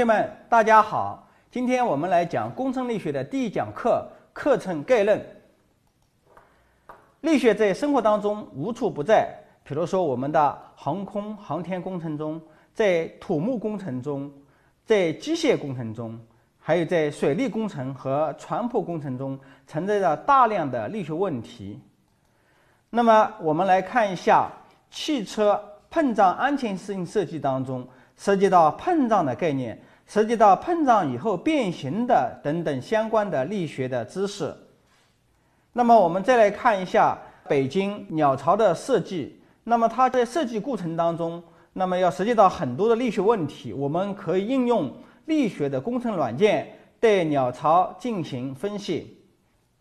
同学们，大家好！今天我们来讲工程力学的第一讲课课程概论。力学在生活当中无处不在，比如说我们的航空航天工程中，在土木工程中，在机械工程中，还有在水利工程和船舶工程中存在着大量的力学问题。那么，我们来看一下汽车碰撞安全性设计当中涉及到碰撞的概念。涉及到碰撞以后变形的等等相关的力学的知识。那么我们再来看一下北京鸟巢的设计。那么它在设计过程当中，那么要涉及到很多的力学问题。我们可以应用力学的工程软件对鸟巢进行分析。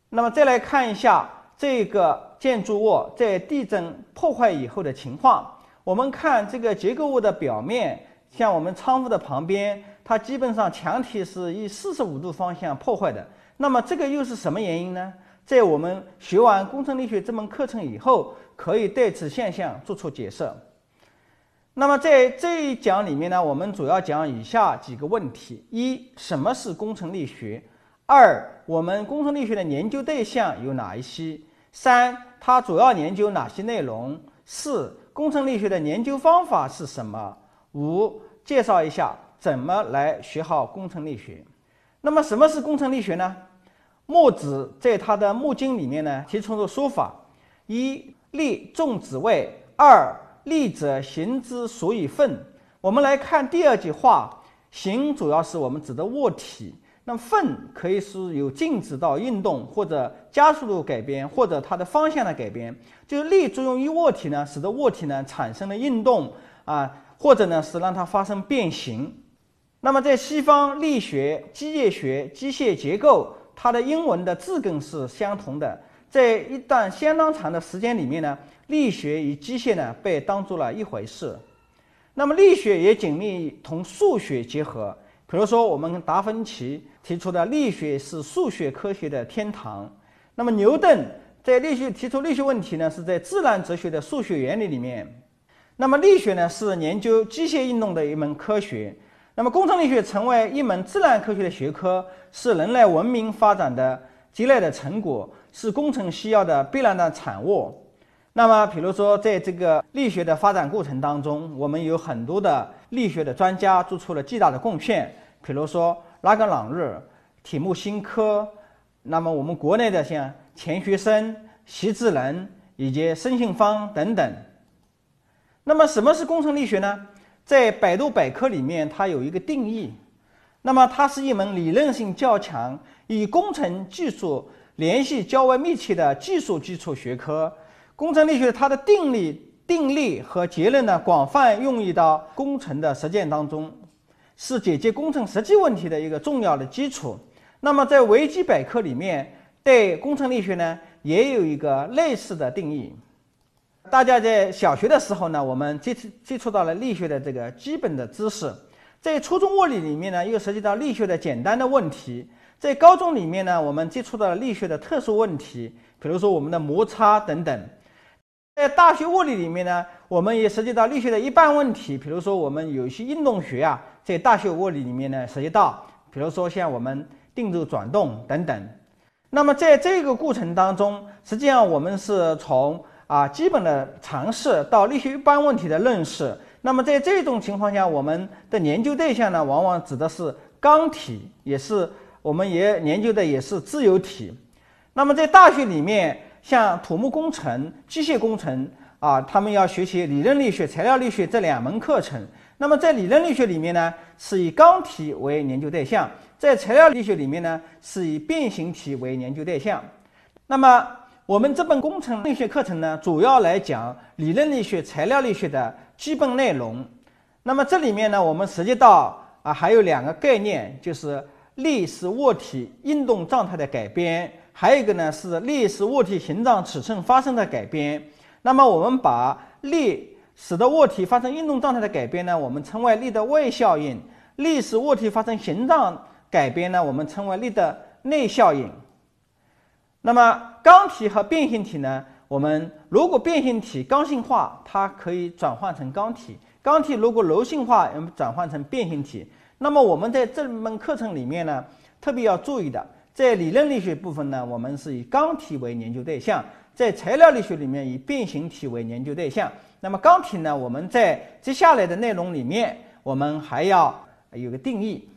那么再来看一下这个建筑物在地震破坏以后的情况。我们看这个结构物的表面，像我们窗户的旁边。它基本上墙体是以四十五度方向破坏的，那么这个又是什么原因呢？在我们学完工程力学这门课程以后，可以对此现象做出解释。那么在这一讲里面呢，我们主要讲以下几个问题：一、什么是工程力学？二、我们工程力学的研究对象有哪一些？三、它主要研究哪些内容？四、工程力学的研究方法是什么？五、介绍一下。怎么来学好工程力学？那么什么是工程力学呢？墨子在他的《墨经》里面呢提出了说法：一力重子位，二力者行之所以奋。我们来看第二句话，行主要是我们指的物体。那奋可以是有静止到运动，或者加速度改变，或者它的方向的改变。就是力作用于物体呢，使得物体呢产生了运动啊，或者呢是让它发生变形。那么，在西方力学、机械学、机械结构，它的英文的字根是相同的。在一段相当长的时间里面呢，力学与机械呢被当做了一回事。那么，力学也紧密同数学结合。比如说，我们达芬奇提出的力学是数学科学的天堂。那么，牛顿在力学提出力学问题呢，是在《自然哲学的数学原理》里面。那么，力学呢是研究机械运动的一门科学。那么，工程力学成为一门自然科学的学科，是人类文明发展的积累的成果，是工程需要的必然的产物。那么，比如说，在这个力学的发展过程当中，我们有很多的力学的专家做出了巨大的贡献。比如说，拉格朗日、铁木辛科，那么我们国内的像钱学森、徐志能以及申庆芳等等。那么，什么是工程力学呢？在百度百科里面，它有一个定义，那么它是一门理论性较强、与工程技术联系较为密切的技术基础学科。工程力学它的定理、定力和结论呢，广泛用于到工程的实践当中，是解决工程实际问题的一个重要的基础。那么在维基百科里面，对工程力学呢，也有一个类似的定义。大家在小学的时候呢，我们接触接触到了力学的这个基本的知识，在初中物理里面呢，又涉及到力学的简单的问题，在高中里面呢，我们接触到了力学的特殊问题，比如说我们的摩擦等等。在大学物理里面呢，我们也涉及到力学的一般问题，比如说我们有一些运动学啊，在大学物理里面呢涉及到，比如说像我们定轴转动等等。那么在这个过程当中，实际上我们是从啊，基本的尝试到力学一般问题的认识。那么，在这种情况下，我们的研究对象呢，往往指的是钢体，也是我们也研究的也是自由体。那么，在大学里面，像土木工程、机械工程啊，他们要学习理论力学、材料力学这两门课程。那么，在理论力学里面呢，是以钢体为研究对象；在材料力学里面呢，是以变形体为研究对象。那么，我们这本工程力学课程呢，主要来讲理论力学、材料力学的基本内容。那么这里面呢，我们涉及到啊，还有两个概念，就是力是物体运动状态的改变，还有一个呢是力是物体形状尺寸发生的改变。那么我们把力使得物体发生运动状态的改变呢，我们称为力的外效应；力使物体发生形状改变呢，我们称为力的内效应。那么，刚体和变形体呢？我们如果变形体刚性化，它可以转换成刚体；刚体如果柔性化，我们转换成变形体。那么，我们在这门课程里面呢，特别要注意的，在理论力学部分呢，我们是以刚体为研究对象；在材料力学里面，以变形体为研究对象。那么，刚体呢？我们在接下来的内容里面，我们还要有个定义。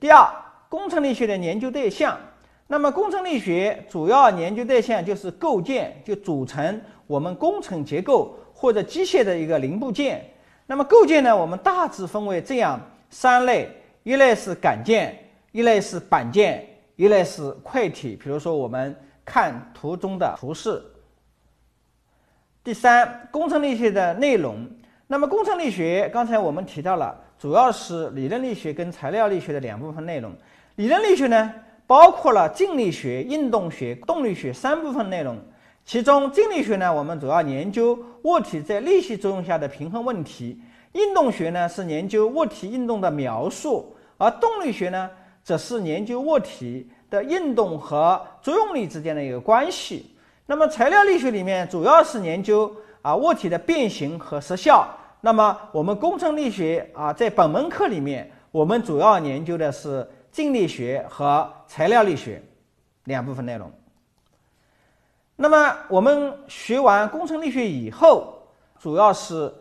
第二，工程力学的研究对象。那么，工程力学主要研究对象就是构件，就组成我们工程结构或者机械的一个零部件。那么，构件呢，我们大致分为这样三类：一类是杆件，一类是板件，一类是块体。比如说，我们看图中的图示。第三，工程力学的内容。那么，工程力学刚才我们提到了，主要是理论力学跟材料力学的两部分内容。理论力学呢？包括了静力学、运动学、动力学三部分内容。其中，静力学呢，我们主要研究物体在力系作用下的平衡问题；运动学呢，是研究物体运动的描述；而动力学呢，则是研究物体的运动和作用力之间的一个关系。那么，材料力学里面主要是研究啊物体的变形和失效。那么，我们工程力学啊，在本门课里面，我们主要研究的是。静力学和材料力学两部分内容。那么我们学完工程力学以后，主要是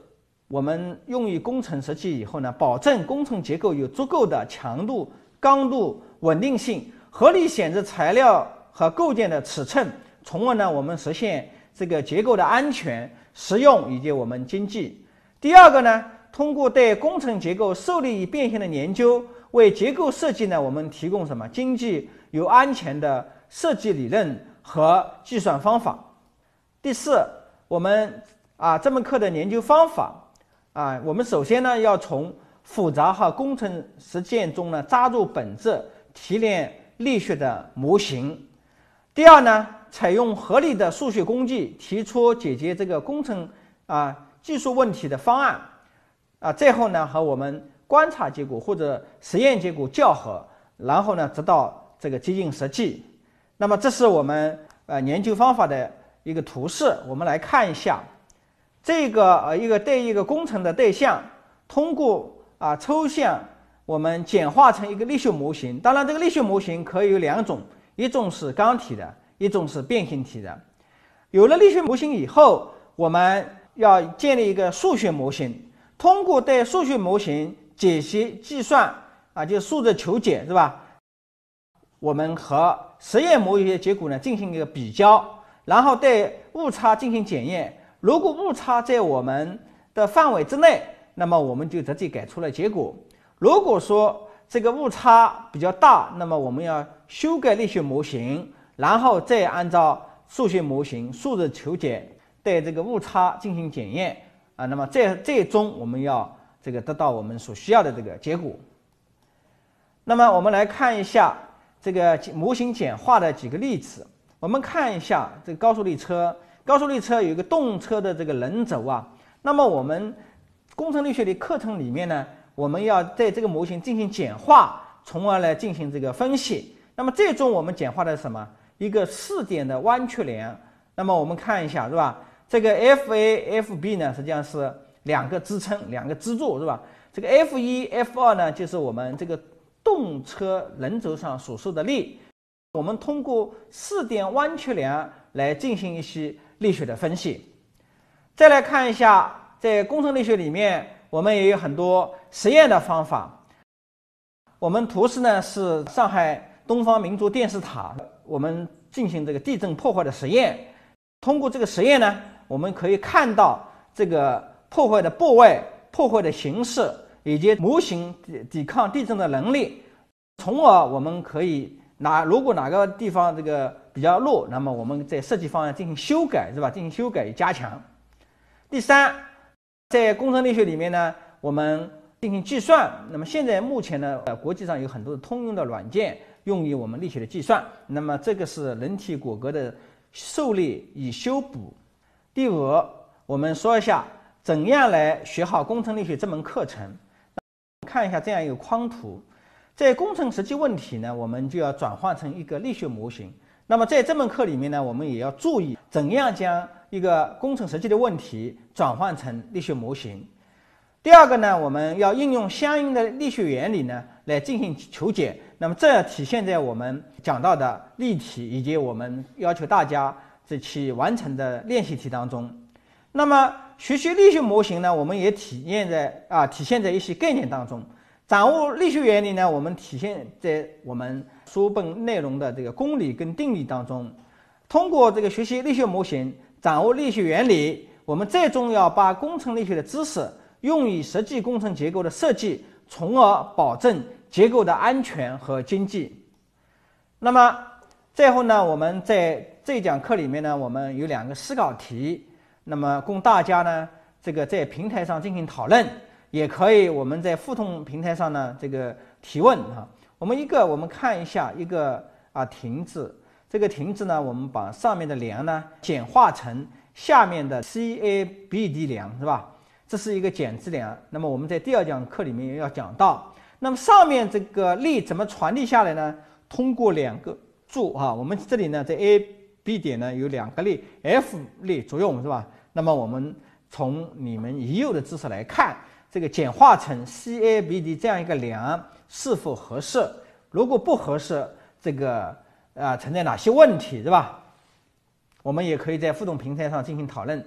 我们用于工程设计以后呢，保证工程结构有足够的强度、刚度、稳定性，合理选择材料和构件的尺寸，从而呢我们实现这个结构的安全、实用以及我们经济。第二个呢，通过对工程结构受力与变形的研究。为结构设计呢，我们提供什么经济又安全的设计理论和计算方法。第四，我们啊这门课的研究方法啊，我们首先呢要从复杂和工程实践中呢抓住本质，提炼力学的模型。第二呢，采用合理的数学工具，提出解决这个工程啊技术问题的方案。啊，最后呢和我们。观察结果或者实验结果校核，然后呢，直到这个接近实际。那么，这是我们呃研究方法的一个图示。我们来看一下，这个呃一个对一个工程的对象，通过啊抽象，我们简化成一个力学模型。当然，这个力学模型可以有两种：一种是刚体的，一种是变形体的。有了力学模型以后，我们要建立一个数学模型。通过对数学模型解析计算啊，就数字求解是吧？我们和实验模拟的结果呢进行一个比较，然后对误差进行检验。如果误差在我们的范围之内，那么我们就直接给出了结果。如果说这个误差比较大，那么我们要修改力学模型，然后再按照数学模型数字求解对这个误差进行检验啊。那么在最终我们要。这个得到我们所需要的这个结果。那么我们来看一下这个模型简化的几个例子。我们看一下这个高速列车，高速列车有一个动车的这个轮轴啊。那么我们工程力学的课程里面呢，我们要对这个模型进行简化，从而来进行这个分析。那么最终我们简化的是什么？一个四点的弯曲梁。那么我们看一下，是吧？这个 F A、F B 呢，实际上是。两个支撑，两个支柱是吧？这个 F 一、F 二呢，就是我们这个动车轮轴上所受的力。我们通过四点弯曲梁来进行一些力学的分析。再来看一下，在工程力学里面，我们也有很多实验的方法。我们图示呢是上海东方明珠电视塔，我们进行这个地震破坏的实验。通过这个实验呢，我们可以看到这个。破坏的部位、破坏的形式以及模型抵抵抗地震的能力，从而我们可以哪如果哪个地方这个比较弱，那么我们在设计方案进行修改，是吧？进行修改与加强。第三，在工程力学里面呢，我们进行计算。那么现在目前呢，呃，国际上有很多通用的软件用于我们力学的计算。那么这个是人体骨骼的受力与修补。第五，我们说一下。怎样来学好工程力学这门课程？看一下这样一个框图，在工程实际问题呢，我们就要转换成一个力学模型。那么在这门课里面呢，我们也要注意怎样将一个工程实际的问题转换成力学模型。第二个呢，我们要应用相应的力学原理呢来进行求解。那么这体现在我们讲到的例题以及我们要求大家这期完成的练习题当中。那么，学习力学模型呢？我们也体现在啊，体现在一些概念当中。掌握力学原理呢，我们体现在我们书本内容的这个公理跟定理当中。通过这个学习力学模型，掌握力学原理，我们最终要把工程力学的知识用于实际工程结构的设计，从而保证结构的安全和经济。那么最后呢，我们在这讲课里面呢，我们有两个思考题。那么供大家呢，这个在平台上进行讨论，也可以我们在互动平台上呢，这个提问啊。我们一个我们看一下一个啊亭子，这个亭子呢，我们把上面的梁呢简化成下面的 CABD 梁是吧？这是一个简支梁。那么我们在第二讲课里面要讲到，那么上面这个力怎么传递下来呢？通过两个柱啊，我们这里呢在 A、B 点呢有两个力 F 力作用是吧？那么我们从你们已有的知识来看，这个简化成 CABD 这样一个梁是否合适？如果不合适，这个啊存在哪些问题，是吧？我们也可以在互动平台上进行讨论。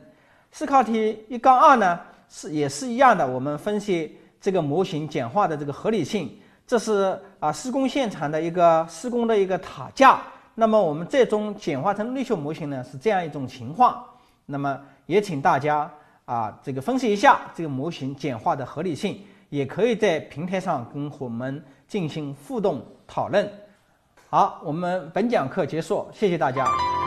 思考题一杠二呢是也是一样的，我们分析这个模型简化的这个合理性。这是啊施工现场的一个施工的一个塔架。那么我们最终简化成内秀模型呢是这样一种情况。那么。也请大家啊，这个分析一下这个模型简化的合理性，也可以在平台上跟我们进行互动讨论。好，我们本讲课结束，谢谢大家。